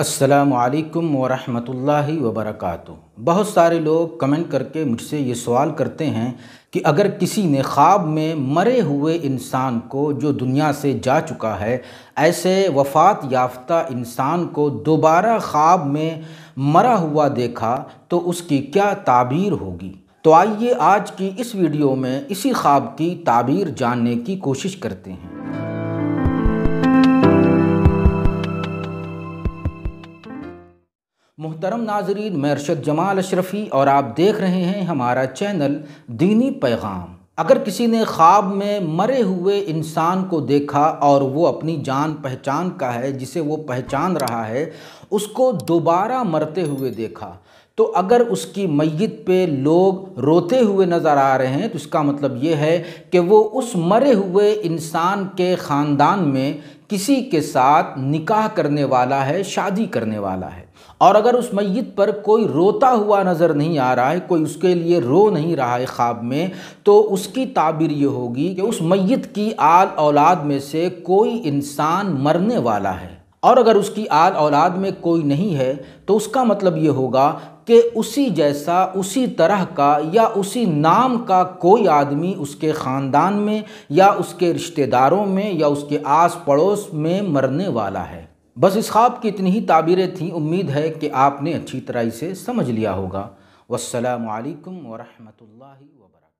असलकम वरहमतुल्लि वर्क बहुत सारे लोग कमेंट करके मुझसे ये सवाल करते हैं कि अगर किसी ने ख्वाब में मरे हुए इंसान को जो दुनिया से जा चुका है ऐसे वफात याफ्ता इंसान को दोबारा ख्वाब में मरा हुआ देखा तो उसकी क्या ताबीर होगी तो आइए आज की इस वीडियो में इसी ख्वाब की ताबीर जानने की कोशिश करते हैं मोहतरम नाजरीन मैं अरशद जमाल अशरफ़ी और आप देख रहे हैं हमारा चैनल दीनी पैगाम अगर किसी ने ख्वाब में मरे हुए इंसान को देखा और वो अपनी जान पहचान का है जिसे वो पहचान रहा है उसको दोबारा मरते हुए देखा तो अगर उसकी मैत पे लोग रोते हुए नज़र आ रहे हैं तो इसका मतलब ये है कि वो उस मरे हुए इंसान के ख़ानदान में किसी के साथ निकाह करने वाला है शादी करने वाला है और अगर उस मैत पर कोई रोता हुआ नज़र नहीं आ रहा है कोई उसके लिए रो नहीं रहा है ख्वाब में तो उसकी ताबीर ये होगी कि उस मैत की आल औलाद में से कोई इंसान मरने वाला है और अगर उसकी आल औलाद में कोई नहीं है तो उसका मतलब ये होगा कि उसी जैसा उसी तरह का या उसी नाम का कोई आदमी उसके ख़ानदान में या उसके रिश्तेदारों में या उसके आस पड़ोस में मरने वाला है बस इस ख्वाब की इतनी ही ताबीरें थीं उम्मीद है कि आपने अच्छी तरह इसे समझ लिया होगा वालकम वरहमल वर्क